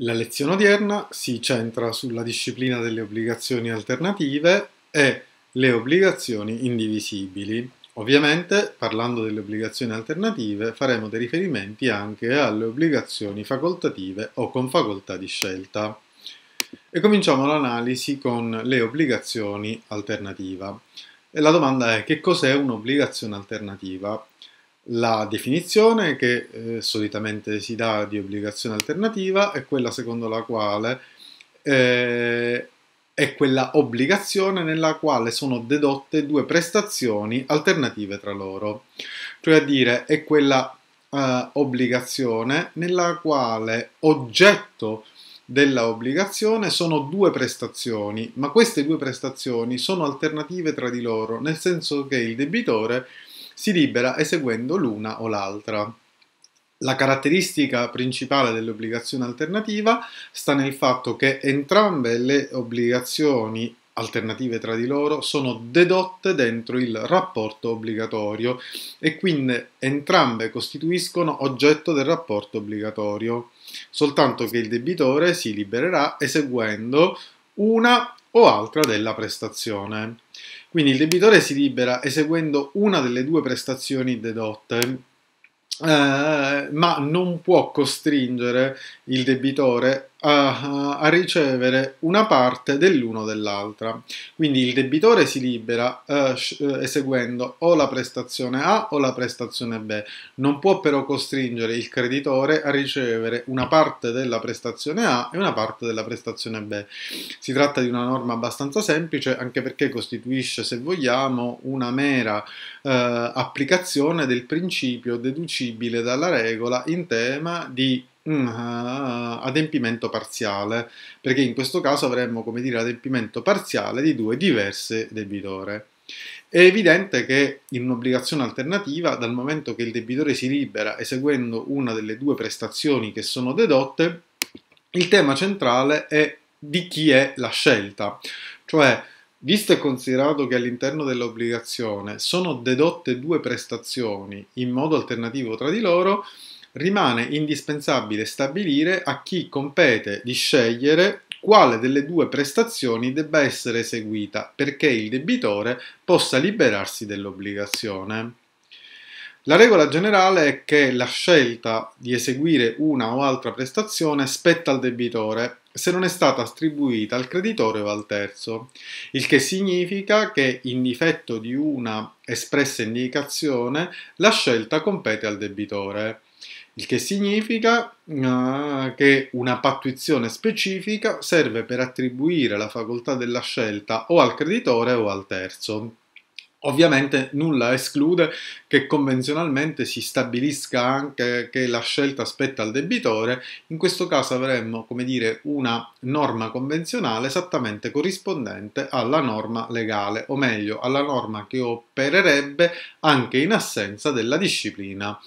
La lezione odierna si centra sulla disciplina delle obbligazioni alternative e le obbligazioni indivisibili. Ovviamente, parlando delle obbligazioni alternative, faremo dei riferimenti anche alle obbligazioni facoltative o con facoltà di scelta. E cominciamo l'analisi con le obbligazioni alternativa. E la domanda è che cos'è un'obbligazione alternativa? La definizione che eh, solitamente si dà di obbligazione alternativa è quella secondo la quale eh, è quella obbligazione nella quale sono dedotte due prestazioni alternative tra loro, cioè a dire è quella eh, obbligazione nella quale oggetto della obbligazione sono due prestazioni, ma queste due prestazioni sono alternative tra di loro, nel senso che il debitore si libera eseguendo l'una o l'altra. La caratteristica principale dell'obbligazione alternativa sta nel fatto che entrambe le obbligazioni alternative tra di loro sono dedotte dentro il rapporto obbligatorio e quindi entrambe costituiscono oggetto del rapporto obbligatorio, soltanto che il debitore si libererà eseguendo una o altra della prestazione. Quindi il debitore si libera eseguendo una delle due prestazioni dedotte, eh, ma non può costringere il debitore a, a ricevere una parte dell'uno dell'altra. Quindi il debitore si libera eh, eh, eseguendo o la prestazione A o la prestazione B. Non può però costringere il creditore a ricevere una parte della prestazione A e una parte della prestazione B. Si tratta di una norma abbastanza semplice anche perché costituisce, se vogliamo, una mera eh, applicazione del principio deducibile dalla regola in tema di mm, adempimento parziale, perché in questo caso avremmo, come dire, adempimento parziale di due diverse debitore. È evidente che in un'obbligazione alternativa, dal momento che il debitore si libera eseguendo una delle due prestazioni che sono dedotte, il tema centrale è di chi è la scelta, cioè Visto e considerato che all'interno dell'obbligazione sono dedotte due prestazioni in modo alternativo tra di loro, rimane indispensabile stabilire a chi compete di scegliere quale delle due prestazioni debba essere eseguita perché il debitore possa liberarsi dell'obbligazione. La regola generale è che la scelta di eseguire una o altra prestazione spetta al debitore se non è stata attribuita al creditore o al terzo, il che significa che in difetto di una espressa indicazione la scelta compete al debitore il che significa uh, che una pattuizione specifica serve per attribuire la facoltà della scelta o al creditore o al terzo. Ovviamente nulla esclude che convenzionalmente si stabilisca anche che la scelta spetta al debitore, in questo caso avremmo, come dire, una norma convenzionale esattamente corrispondente alla norma legale, o meglio, alla norma che opererebbe anche in assenza della disciplina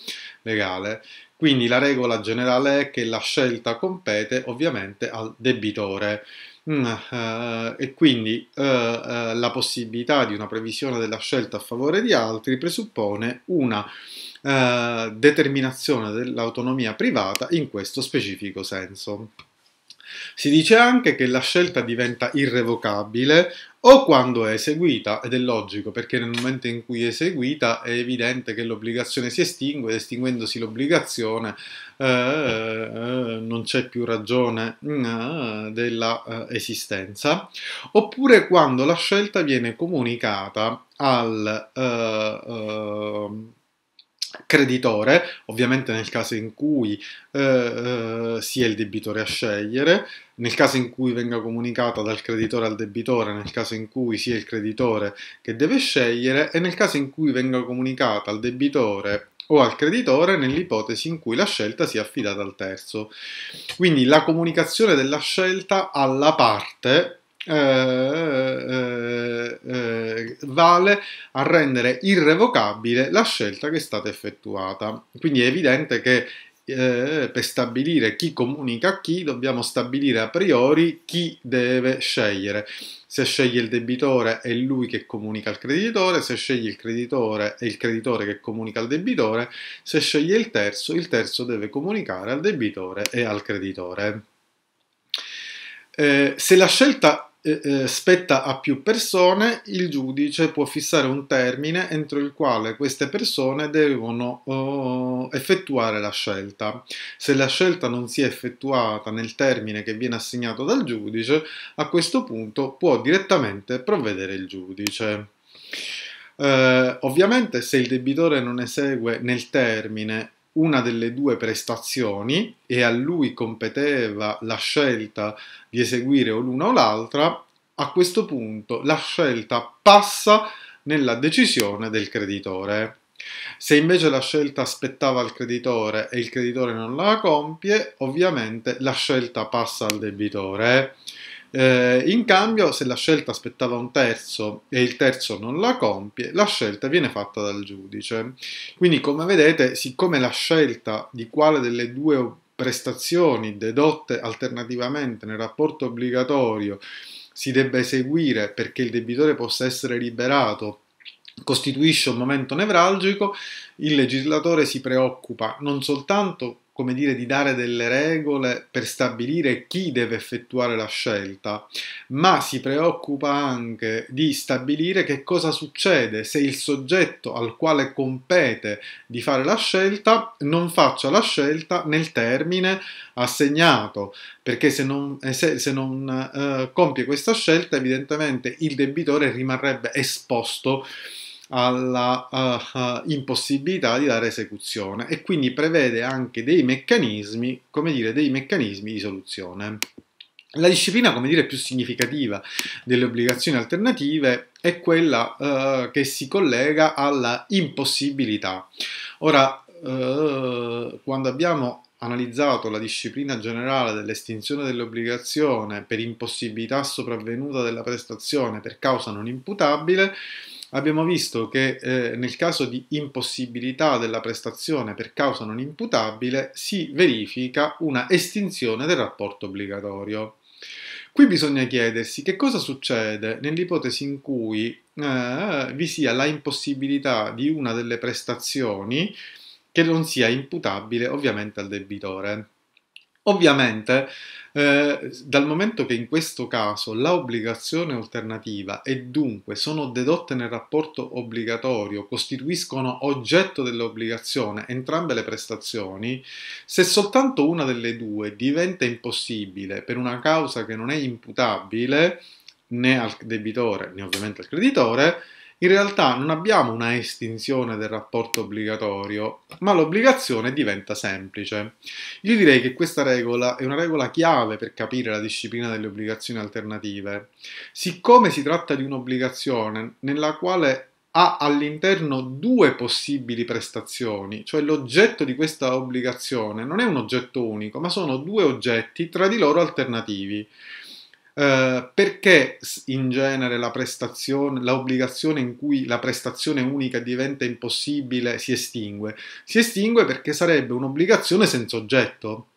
legale. Quindi la regola generale è che la scelta compete ovviamente al debitore. Mm, eh, e quindi eh, eh, la possibilità di una previsione della scelta a favore di altri presuppone una eh, determinazione dell'autonomia privata in questo specifico senso. Si dice anche che la scelta diventa irrevocabile o quando è eseguita, ed è logico perché nel momento in cui è eseguita è evidente che l'obbligazione si estingue ed estinguendosi l'obbligazione eh, eh, non c'è più ragione mm, eh, della eh, esistenza, oppure quando la scelta viene comunicata al eh, eh, creditore, ovviamente nel caso in cui eh, eh, sia il debitore a scegliere, nel caso in cui venga comunicata dal creditore al debitore, nel caso in cui sia il creditore che deve scegliere e nel caso in cui venga comunicata al debitore o al creditore nell'ipotesi in cui la scelta sia affidata al terzo. Quindi la comunicazione della scelta alla parte eh, eh, eh, vale a rendere irrevocabile la scelta che è stata effettuata. Quindi è evidente che eh, per stabilire chi comunica a chi dobbiamo stabilire a priori chi deve scegliere. Se sceglie il debitore è lui che comunica al creditore, se sceglie il creditore è il creditore che comunica al debitore, se sceglie il terzo, il terzo deve comunicare al debitore e al creditore. Eh, se la scelta eh, eh, spetta a più persone, il giudice può fissare un termine entro il quale queste persone devono oh, effettuare la scelta. Se la scelta non si è effettuata nel termine che viene assegnato dal giudice, a questo punto può direttamente provvedere il giudice. Eh, ovviamente se il debitore non esegue nel termine una delle due prestazioni e a lui competeva la scelta di eseguire o l'una o l'altra, a questo punto la scelta passa nella decisione del creditore. Se invece la scelta aspettava al creditore e il creditore non la compie, ovviamente la scelta passa al debitore. Eh, in cambio, se la scelta aspettava un terzo e il terzo non la compie, la scelta viene fatta dal giudice. Quindi, come vedete, siccome la scelta di quale delle due prestazioni dedotte alternativamente nel rapporto obbligatorio si debba eseguire perché il debitore possa essere liberato costituisce un momento nevralgico, il legislatore si preoccupa non soltanto come dire, di dare delle regole per stabilire chi deve effettuare la scelta, ma si preoccupa anche di stabilire che cosa succede se il soggetto al quale compete di fare la scelta non faccia la scelta nel termine assegnato, perché se non, eh, se, se non eh, compie questa scelta evidentemente il debitore rimarrebbe esposto alla uh, impossibilità di dare esecuzione e quindi prevede anche dei meccanismi, come dire, dei meccanismi di soluzione. La disciplina, come dire, più significativa delle obbligazioni alternative è quella uh, che si collega alla impossibilità. Ora, uh, quando abbiamo analizzato la disciplina generale dell'estinzione dell'obbligazione per impossibilità sopravvenuta della prestazione per causa non imputabile, abbiamo visto che eh, nel caso di impossibilità della prestazione per causa non imputabile si verifica una estinzione del rapporto obbligatorio. Qui bisogna chiedersi che cosa succede nell'ipotesi in cui eh, vi sia la impossibilità di una delle prestazioni che non sia imputabile ovviamente al debitore. Ovviamente, eh, dal momento che in questo caso la obbligazione alternativa e dunque sono dedotte nel rapporto obbligatorio, costituiscono oggetto dell'obbligazione entrambe le prestazioni, se soltanto una delle due diventa impossibile per una causa che non è imputabile né al debitore né ovviamente al creditore, in realtà non abbiamo una estinzione del rapporto obbligatorio, ma l'obbligazione diventa semplice. Io direi che questa regola è una regola chiave per capire la disciplina delle obbligazioni alternative. Siccome si tratta di un'obbligazione nella quale ha all'interno due possibili prestazioni, cioè l'oggetto di questa obbligazione non è un oggetto unico, ma sono due oggetti tra di loro alternativi. Eh, perché in genere la prestazione, l'obbligazione in cui la prestazione unica diventa impossibile si estingue? Si estingue perché sarebbe un'obbligazione senza oggetto.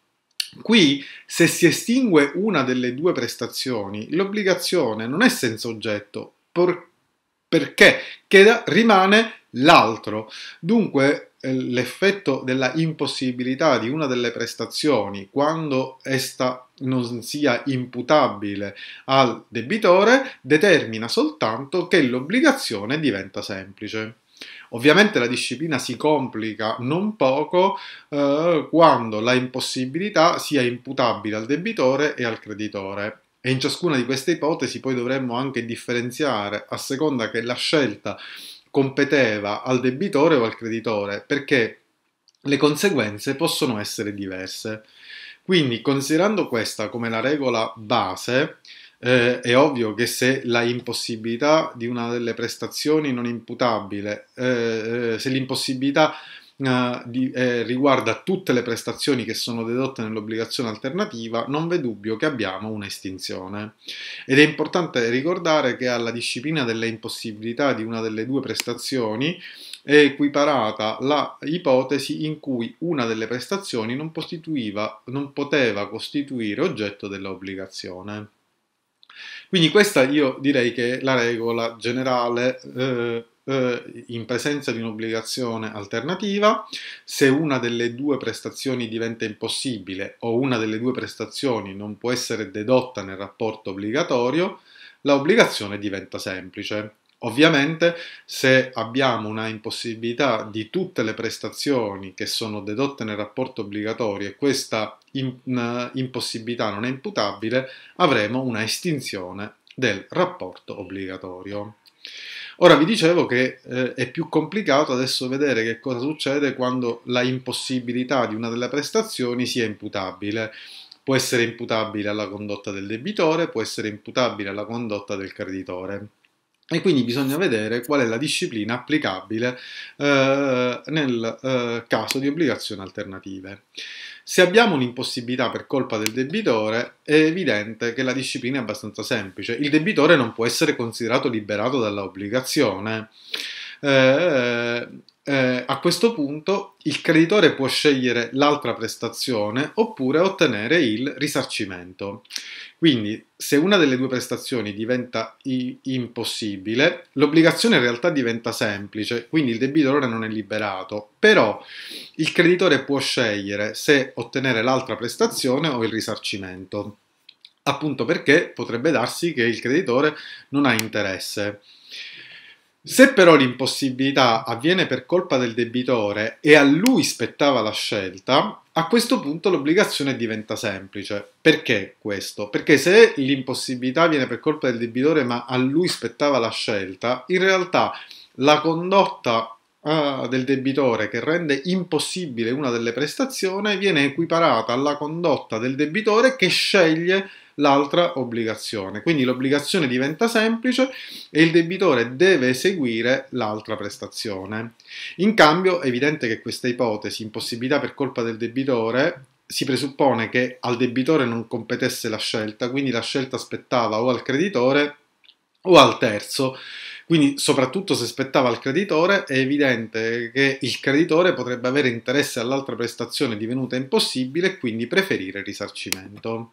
Qui, se si estingue una delle due prestazioni, l'obbligazione non è senza oggetto, perché che rimane l'altro. Dunque, eh, l'effetto della impossibilità di una delle prestazioni quando esta non sia imputabile al debitore determina soltanto che l'obbligazione diventa semplice. Ovviamente la disciplina si complica non poco eh, quando la impossibilità sia imputabile al debitore e al creditore. E in ciascuna di queste ipotesi poi dovremmo anche differenziare a seconda che la scelta competeva al debitore o al creditore, perché le conseguenze possono essere diverse. Quindi, considerando questa come la regola base, eh, è ovvio che se la impossibilità di una delle prestazioni non imputabile, eh, eh se l'impossibilità eh, di, eh, riguarda tutte le prestazioni che sono dedotte nell'obbligazione alternativa, non v'è dubbio che abbiamo un'estinzione. Ed è importante ricordare che alla disciplina delle impossibilità di una delle due prestazioni è equiparata la ipotesi in cui una delle prestazioni non, non poteva costituire oggetto dell'obbligazione. Quindi questa io direi che è la regola generale eh, eh, in presenza di un'obbligazione alternativa, se una delle due prestazioni diventa impossibile o una delle due prestazioni non può essere dedotta nel rapporto obbligatorio, l'obbligazione diventa semplice. Ovviamente se abbiamo una impossibilità di tutte le prestazioni che sono dedotte nel rapporto obbligatorio e questa impossibilità non è imputabile, avremo una estinzione del rapporto obbligatorio. Ora vi dicevo che eh, è più complicato adesso vedere che cosa succede quando la impossibilità di una delle prestazioni sia imputabile. Può essere imputabile alla condotta del debitore, può essere imputabile alla condotta del creditore. E quindi bisogna vedere qual è la disciplina applicabile eh, nel eh, caso di obbligazioni alternative. Se abbiamo un'impossibilità per colpa del debitore, è evidente che la disciplina è abbastanza semplice. Il debitore non può essere considerato liberato dall'obbligazione. Eh, eh, a questo punto il creditore può scegliere l'altra prestazione oppure ottenere il risarcimento. Quindi se una delle due prestazioni diventa impossibile, l'obbligazione in realtà diventa semplice, quindi il debitore non è liberato, però il creditore può scegliere se ottenere l'altra prestazione o il risarcimento, appunto perché potrebbe darsi che il creditore non ha interesse. Se però l'impossibilità avviene per colpa del debitore e a lui spettava la scelta, a questo punto l'obbligazione diventa semplice. Perché questo? Perché se l'impossibilità viene per colpa del debitore ma a lui spettava la scelta, in realtà la condotta uh, del debitore che rende impossibile una delle prestazioni viene equiparata alla condotta del debitore che sceglie l'altra obbligazione. Quindi l'obbligazione diventa semplice e il debitore deve eseguire l'altra prestazione. In cambio è evidente che questa ipotesi, impossibilità per colpa del debitore, si presuppone che al debitore non competesse la scelta, quindi la scelta spettava o al creditore o al terzo. Quindi, soprattutto se spettava al creditore, è evidente che il creditore potrebbe avere interesse all'altra prestazione divenuta impossibile e quindi preferire il risarcimento.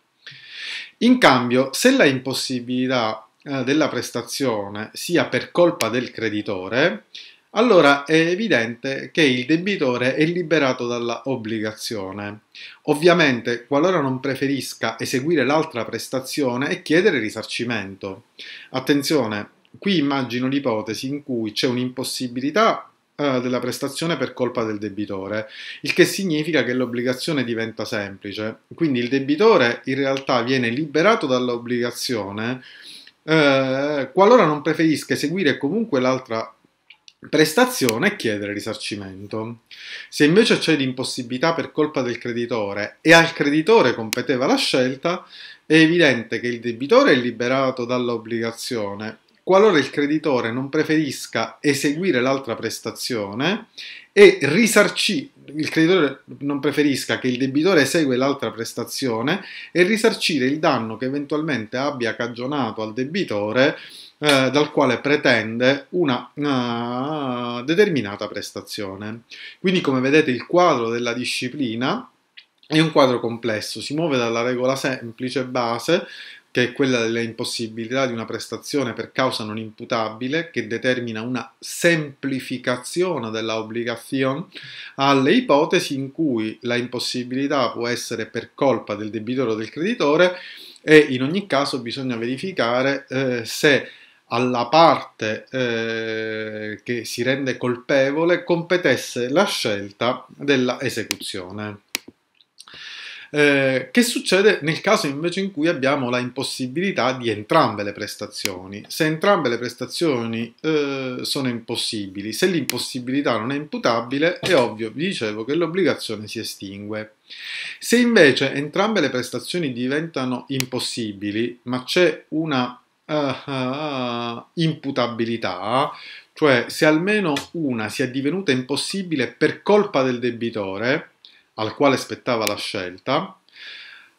In cambio, se la impossibilità eh, della prestazione sia per colpa del creditore, allora è evidente che il debitore è liberato dalla obbligazione. Ovviamente, qualora non preferisca eseguire l'altra prestazione e chiedere risarcimento. Attenzione, qui immagino l'ipotesi in cui c'è un'impossibilità eh, della prestazione per colpa del debitore, il che significa che l'obbligazione diventa semplice. Quindi il debitore in realtà viene liberato dall'obbligazione eh, qualora non preferisca eseguire comunque l'altra prestazione e chiedere risarcimento. Se invece c'è l'impossibilità per colpa del creditore e al creditore competeva la scelta, è evidente che il debitore è liberato dall'obbligazione qualora il creditore non preferisca eseguire l'altra prestazione e risarcire il creditore non preferisca che il debitore esegue l'altra prestazione e risarcire il danno che eventualmente abbia cagionato al debitore eh, dal quale pretende una, una eh, determinata prestazione. Quindi come vedete il quadro della disciplina è un quadro complesso, si muove dalla regola semplice base che è quella della impossibilità di una prestazione per causa non imputabile, che determina una semplificazione della alle ipotesi in cui la impossibilità può essere per colpa del debitore o del creditore e in ogni caso bisogna verificare eh, se alla parte eh, che si rende colpevole competesse la scelta dell'esecuzione. Eh, che succede nel caso invece in cui abbiamo la impossibilità di entrambe le prestazioni? Se entrambe le prestazioni eh, sono impossibili, se l'impossibilità non è imputabile, è ovvio, vi dicevo, che l'obbligazione si estingue. Se invece entrambe le prestazioni diventano impossibili, ma c'è una uh, uh, imputabilità, cioè se almeno una sia divenuta impossibile per colpa del debitore, al quale spettava la scelta,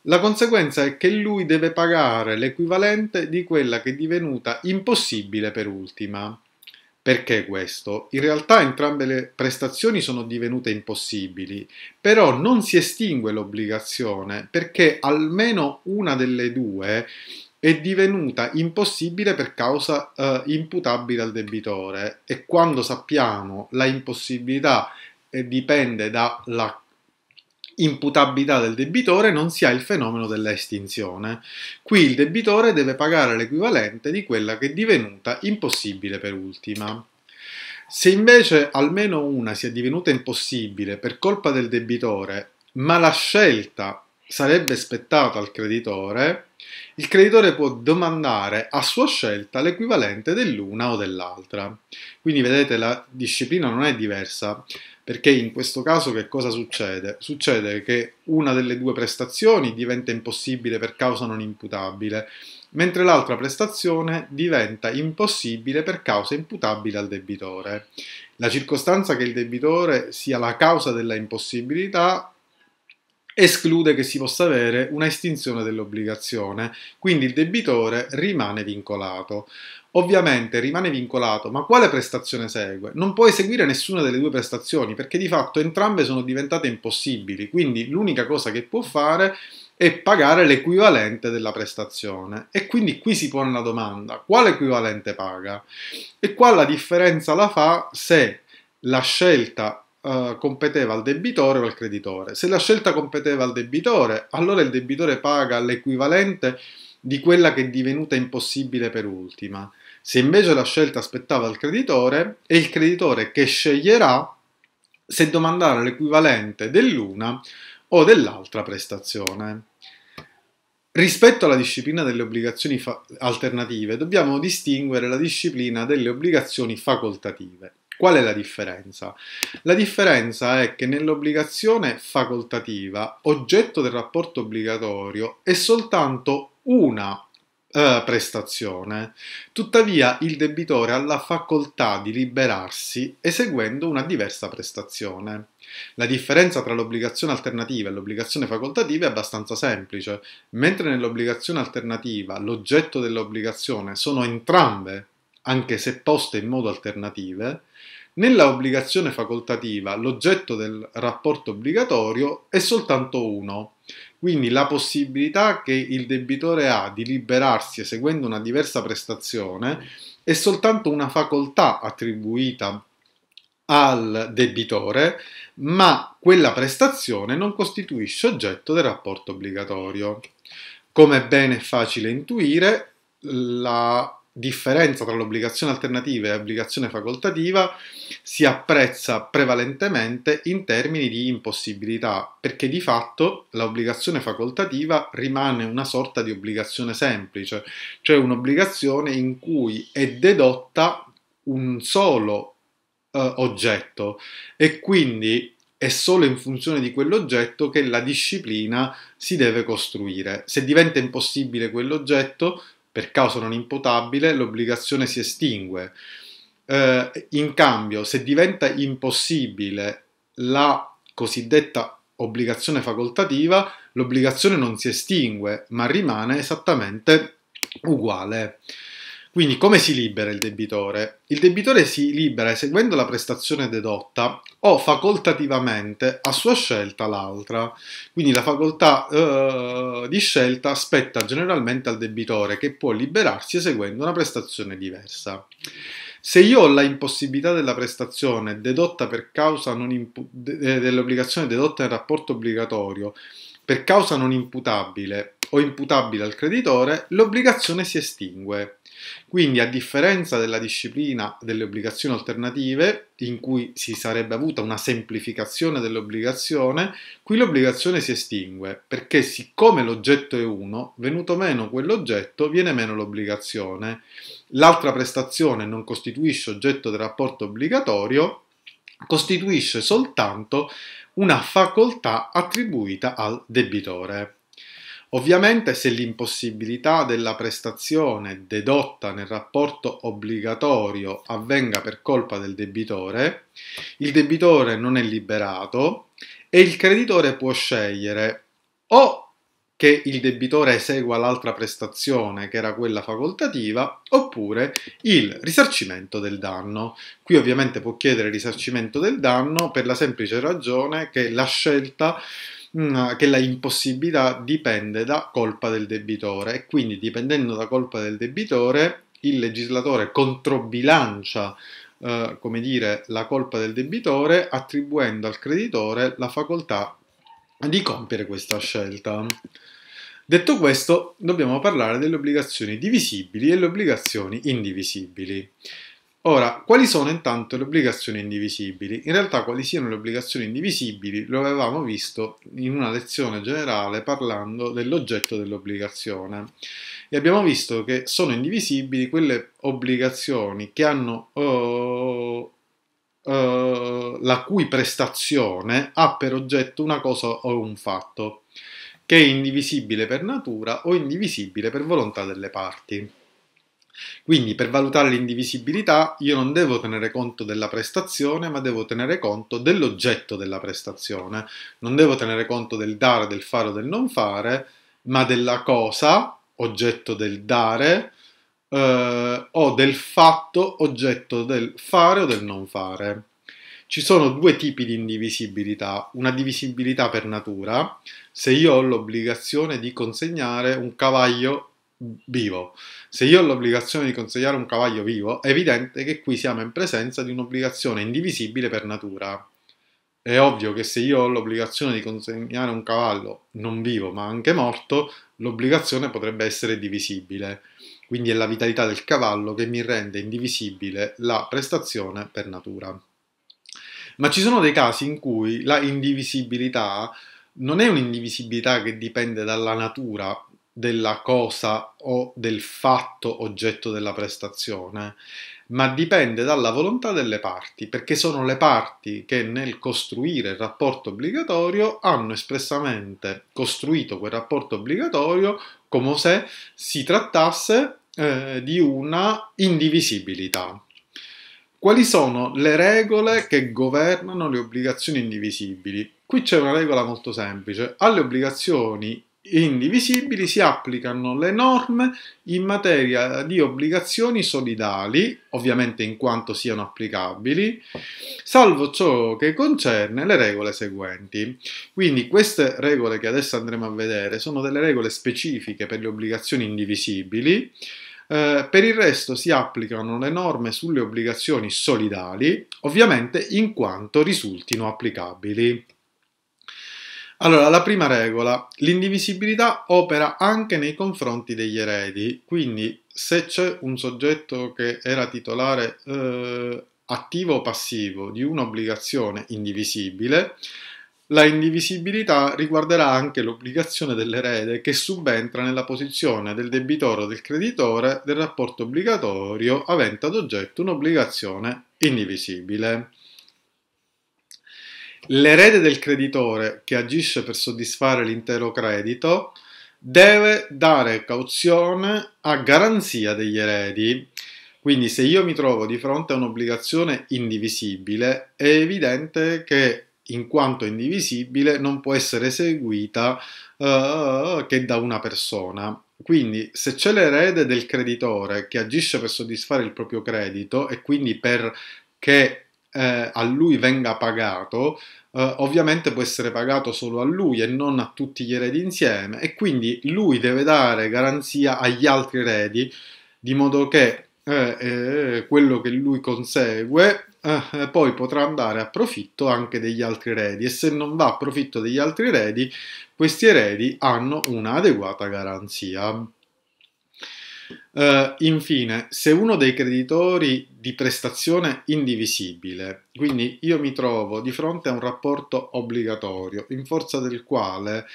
la conseguenza è che lui deve pagare l'equivalente di quella che è divenuta impossibile per ultima. Perché questo? In realtà entrambe le prestazioni sono divenute impossibili, però non si estingue l'obbligazione perché almeno una delle due è divenuta impossibile per causa eh, imputabile al debitore e quando sappiamo la impossibilità eh, dipende dalla imputabilità del debitore non si ha il fenomeno dell'estinzione. Qui il debitore deve pagare l'equivalente di quella che è divenuta impossibile per ultima. Se invece almeno una sia divenuta impossibile per colpa del debitore, ma la scelta sarebbe spettata al creditore, il creditore può domandare a sua scelta l'equivalente dell'una o dell'altra. Quindi vedete la disciplina non è diversa perché in questo caso che cosa succede? Succede che una delle due prestazioni diventa impossibile per causa non imputabile, mentre l'altra prestazione diventa impossibile per causa imputabile al debitore. La circostanza che il debitore sia la causa della impossibilità esclude che si possa avere una estinzione dell'obbligazione, quindi il debitore rimane vincolato ovviamente rimane vincolato, ma quale prestazione segue? Non può eseguire nessuna delle due prestazioni perché di fatto entrambe sono diventate impossibili, quindi l'unica cosa che può fare è pagare l'equivalente della prestazione. E quindi qui si pone la domanda, quale equivalente paga? E qua la differenza la fa se la scelta Uh, competeva al debitore o al creditore. Se la scelta competeva al debitore, allora il debitore paga l'equivalente di quella che è divenuta impossibile per ultima. Se invece la scelta aspettava il creditore, è il creditore che sceglierà se domandare l'equivalente dell'una o dell'altra prestazione. Rispetto alla disciplina delle obbligazioni fa- alternative, dobbiamo distinguere la disciplina delle obbligazioni facoltative. Qual è la differenza? La differenza è che nell'obbligazione facoltativa, oggetto del rapporto obbligatorio, è soltanto una eh, prestazione. Tuttavia il debitore ha la facoltà di liberarsi eseguendo una diversa prestazione. La differenza tra l'obbligazione alternativa e l'obbligazione facoltativa è abbastanza semplice. Mentre nell'obbligazione alternativa l'oggetto dell'obbligazione sono entrambe, anche se poste in modo alternative, nella obbligazione facoltativa l'oggetto del rapporto obbligatorio è soltanto uno, quindi la possibilità che il debitore ha di liberarsi eseguendo una diversa prestazione è soltanto una facoltà attribuita al debitore, ma quella prestazione non costituisce oggetto del rapporto obbligatorio. Come è bene facile intuire, la differenza tra l'obbligazione alternativa e l'obbligazione facoltativa si apprezza prevalentemente in termini di impossibilità, perché di fatto l'obbligazione facoltativa rimane una sorta di obbligazione semplice, cioè un'obbligazione in cui è dedotta un solo eh, oggetto e quindi è solo in funzione di quell'oggetto che la disciplina si deve costruire. Se diventa impossibile quell'oggetto, per causa non imputabile l'obbligazione si estingue. Eh, in cambio, se diventa impossibile la cosiddetta obbligazione facoltativa, l'obbligazione non si estingue, ma rimane esattamente uguale. Quindi come si libera il debitore? Il debitore si libera eseguendo la prestazione dedotta o facoltativamente a sua scelta l'altra. Quindi la facoltà eh, di scelta spetta generalmente al debitore che può liberarsi eseguendo una prestazione diversa. Se io ho la impossibilità della prestazione dedotta per causa eh, dell'obbligazione dedotta nel rapporto obbligatorio per causa non imputabile o imputabile al creditore, l'obbligazione si estingue. Quindi, a differenza della disciplina delle obbligazioni alternative, in cui si sarebbe avuta una semplificazione dell'obbligazione, qui l'obbligazione si estingue perché, siccome l'oggetto è uno, venuto meno quell'oggetto, viene meno l'obbligazione. L'altra prestazione non costituisce oggetto del rapporto obbligatorio, costituisce soltanto una facoltà attribuita al debitore. Ovviamente se l'impossibilità della prestazione dedotta nel rapporto obbligatorio avvenga per colpa del debitore, il debitore non è liberato e il creditore può scegliere o che il debitore esegua l'altra prestazione che era quella facoltativa oppure il risarcimento del danno. Qui ovviamente può chiedere risarcimento del danno per la semplice ragione che la scelta Mm, che la impossibilità dipende da colpa del debitore e quindi dipendendo da colpa del debitore il legislatore controbilancia eh, come dire, la colpa del debitore attribuendo al creditore la facoltà di compiere questa scelta. Detto questo, dobbiamo parlare delle obbligazioni divisibili e le obbligazioni indivisibili. Ora, quali sono intanto le obbligazioni indivisibili? In realtà quali siano le obbligazioni indivisibili lo avevamo visto in una lezione generale parlando dell'oggetto dell'obbligazione e abbiamo visto che sono indivisibili quelle obbligazioni che hanno oh, Uh, la cui prestazione ha per oggetto una cosa o un fatto, che è indivisibile per natura o indivisibile per volontà delle parti. Quindi per valutare l'indivisibilità io non devo tenere conto della prestazione, ma devo tenere conto dell'oggetto della prestazione. Non devo tenere conto del dare, del fare o del non fare, ma della cosa, oggetto del dare, eh, o del fatto, oggetto del fare o del non fare. Ci sono due tipi di indivisibilità, una divisibilità per natura, se io ho l'obbligazione di consegnare un cavallo vivo. Se io ho l'obbligazione di consegnare un cavallo vivo, è evidente che qui siamo in presenza di un'obbligazione indivisibile per natura. È ovvio che se io ho l'obbligazione di consegnare un cavallo non vivo ma anche morto, l'obbligazione potrebbe essere divisibile. Quindi è la vitalità del cavallo che mi rende indivisibile la prestazione per natura. Ma ci sono dei casi in cui la indivisibilità non è un'indivisibilità che dipende dalla natura della cosa o del fatto oggetto della prestazione, ma dipende dalla volontà delle parti, perché sono le parti che nel costruire il rapporto obbligatorio hanno espressamente costruito quel rapporto obbligatorio come se si trattasse eh, di una indivisibilità. Quali sono le regole che governano le obbligazioni indivisibili? Qui c'è una regola molto semplice. Alle obbligazioni indivisibili si applicano le norme in materia di obbligazioni solidali, ovviamente in quanto siano applicabili, salvo ciò che concerne le regole seguenti. Quindi queste regole che adesso andremo a vedere sono delle regole specifiche per le obbligazioni indivisibili. Eh, per il resto si applicano le norme sulle obbligazioni solidali, ovviamente in quanto risultino applicabili. Allora, la prima regola, l'indivisibilità opera anche nei confronti degli eredi, quindi se c'è un soggetto che era titolare eh, attivo o passivo di un'obbligazione indivisibile, la indivisibilità riguarderà anche l'obbligazione dell'erede che subentra nella posizione del debitore o del creditore del rapporto obbligatorio avente ad oggetto un'obbligazione indivisibile. L'erede del creditore che agisce per soddisfare l'intero credito deve dare cauzione a garanzia degli eredi. Quindi se io mi trovo di fronte a un'obbligazione indivisibile, è evidente che in quanto indivisibile non può essere eseguita uh, che da una persona. Quindi se c'è l'erede del creditore che agisce per soddisfare il proprio credito e quindi perché eh, a lui venga pagato, eh, ovviamente può essere pagato solo a lui e non a tutti gli eredi insieme e quindi lui deve dare garanzia agli altri eredi di modo che eh, eh quello che lui consegue eh, poi potrà andare a profitto anche degli altri eredi e se non va a profitto degli altri eredi questi eredi hanno un'adeguata garanzia. Uh, infine, se uno dei creditori di prestazione indivisibile. Quindi io mi trovo di fronte a un rapporto obbligatorio in forza del quale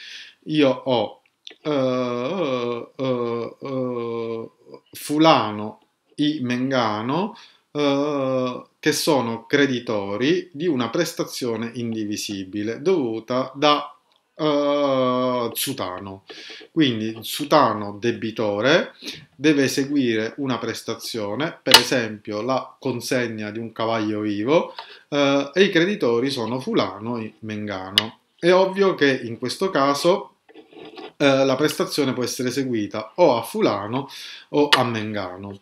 io ho uh, uh, uh, fulano i mengano che sono creditori di una prestazione indivisibile dovuta da uh, Sutano. Quindi Sutano debitore deve eseguire una prestazione, per esempio la consegna di un cavallo vivo, uh, e i creditori sono Fulano e Mengano. È ovvio che in questo caso eh, la prestazione può essere eseguita o a fulano o a mengano.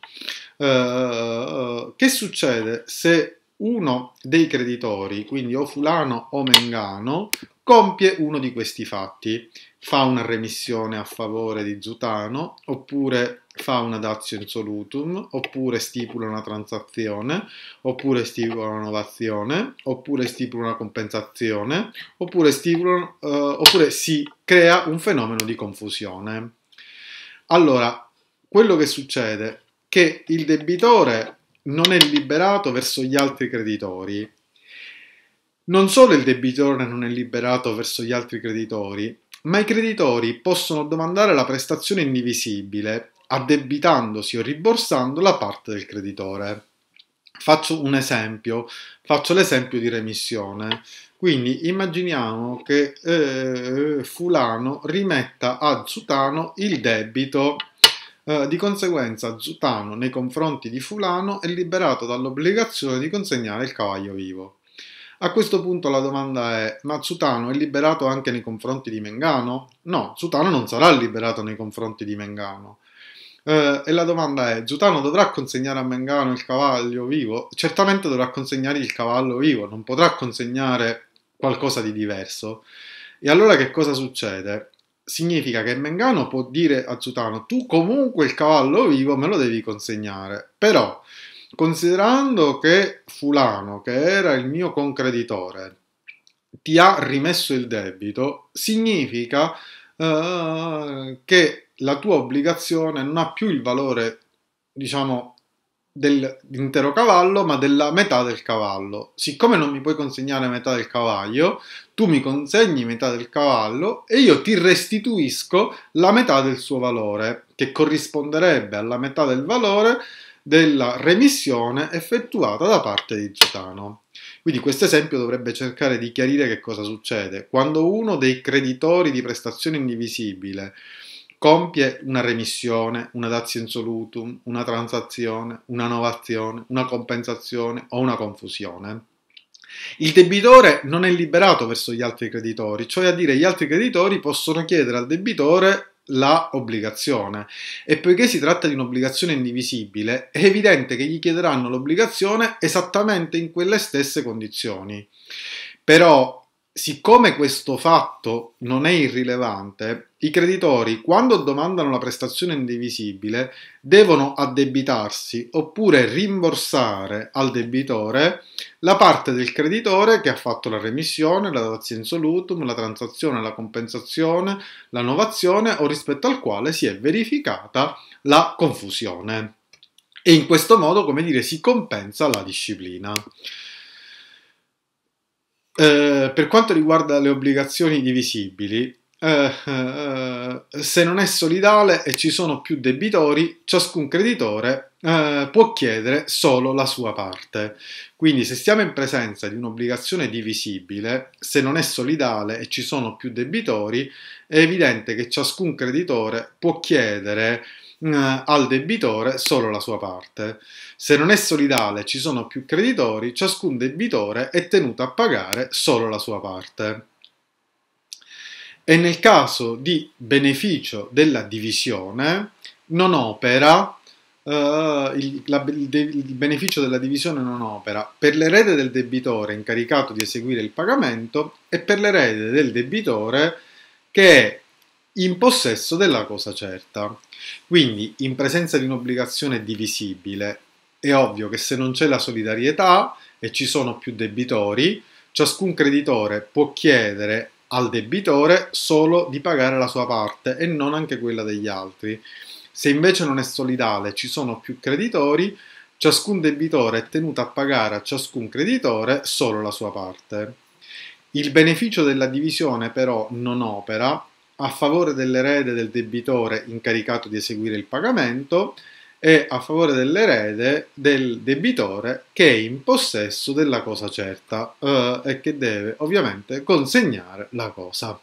Eh, che succede se uno dei creditori, quindi o fulano o mengano, compie uno di questi fatti, fa una remissione a favore di Zutano, oppure fa una dazio in solutum, oppure stipula una transazione, oppure stipula un'innovazione, oppure stipula una compensazione, oppure, stipula, eh, oppure si crea un fenomeno di confusione. Allora, quello che succede è che il debitore non è liberato verso gli altri creditori non solo il debitore non è liberato verso gli altri creditori, ma i creditori possono domandare la prestazione indivisibile, addebitandosi o rimborsando la parte del creditore. Faccio un esempio, faccio l'esempio di remissione. Quindi immaginiamo che eh, fulano rimetta a Zutano il debito Uh, di conseguenza Zutano nei confronti di Fulano è liberato dall'obbligazione di consegnare il cavallo vivo. A questo punto la domanda è: ma Zutano è liberato anche nei confronti di Mengano? No, Zutano non sarà liberato nei confronti di Mengano. Eh, e la domanda è: Zutano dovrà consegnare a Mengano il cavallo vivo? Certamente dovrà consegnare il cavallo vivo, non potrà consegnare qualcosa di diverso. E allora che cosa succede? Significa che Mengano può dire a Zutano: Tu comunque il cavallo vivo me lo devi consegnare, però considerando che fulano, che era il mio concreditore, ti ha rimesso il debito, significa eh, che la tua obbligazione non ha più il valore, diciamo, dell'intero cavallo, ma della metà del cavallo. Siccome non mi puoi consegnare metà del cavallo, tu mi consegni metà del cavallo e io ti restituisco la metà del suo valore, che corrisponderebbe alla metà del valore della remissione effettuata da parte di Zotano. Quindi questo esempio dovrebbe cercare di chiarire che cosa succede. Quando uno dei creditori di prestazione indivisibile compie una remissione, una dazio insolutum, una transazione, una novazione, una compensazione o una confusione. Il debitore non è liberato verso gli altri creditori, cioè a dire gli altri creditori possono chiedere al debitore la obbligazione e poiché si tratta di un'obbligazione indivisibile è evidente che gli chiederanno l'obbligazione esattamente in quelle stesse condizioni. Però siccome questo fatto non è irrilevante, i creditori, quando domandano la prestazione indivisibile, devono addebitarsi oppure rimborsare al debitore la parte del creditore che ha fatto la remissione, la dazio in solutum, la transazione, la compensazione, la novazione o rispetto al quale si è verificata la confusione. E in questo modo, come dire, si compensa la disciplina. Eh, per quanto riguarda le obbligazioni divisibili, eh, eh, se non è solidale e ci sono più debitori, ciascun creditore eh, può chiedere solo la sua parte. Quindi se siamo in presenza di un'obbligazione divisibile, se non è solidale e ci sono più debitori, è evidente che ciascun creditore può chiedere eh, al debitore solo la sua parte. Se non è solidale e ci sono più creditori, ciascun debitore è tenuto a pagare solo la sua parte. E nel caso di beneficio della divisione, non opera uh, il, la, il, de, il, beneficio della divisione non opera per l'erede del debitore incaricato di eseguire il pagamento e per l'erede del debitore che è in possesso della cosa certa. Quindi, in presenza di un'obbligazione divisibile, è ovvio che se non c'è la solidarietà e ci sono più debitori, ciascun creditore può chiedere al debitore solo di pagare la sua parte e non anche quella degli altri. Se invece non è solidale e ci sono più creditori, ciascun debitore è tenuto a pagare a ciascun creditore solo la sua parte. Il beneficio della divisione però non opera a favore dell'erede del debitore incaricato di eseguire il pagamento e a favore dell'erede del debitore che è in possesso della cosa certa eh, e che deve ovviamente consegnare la cosa.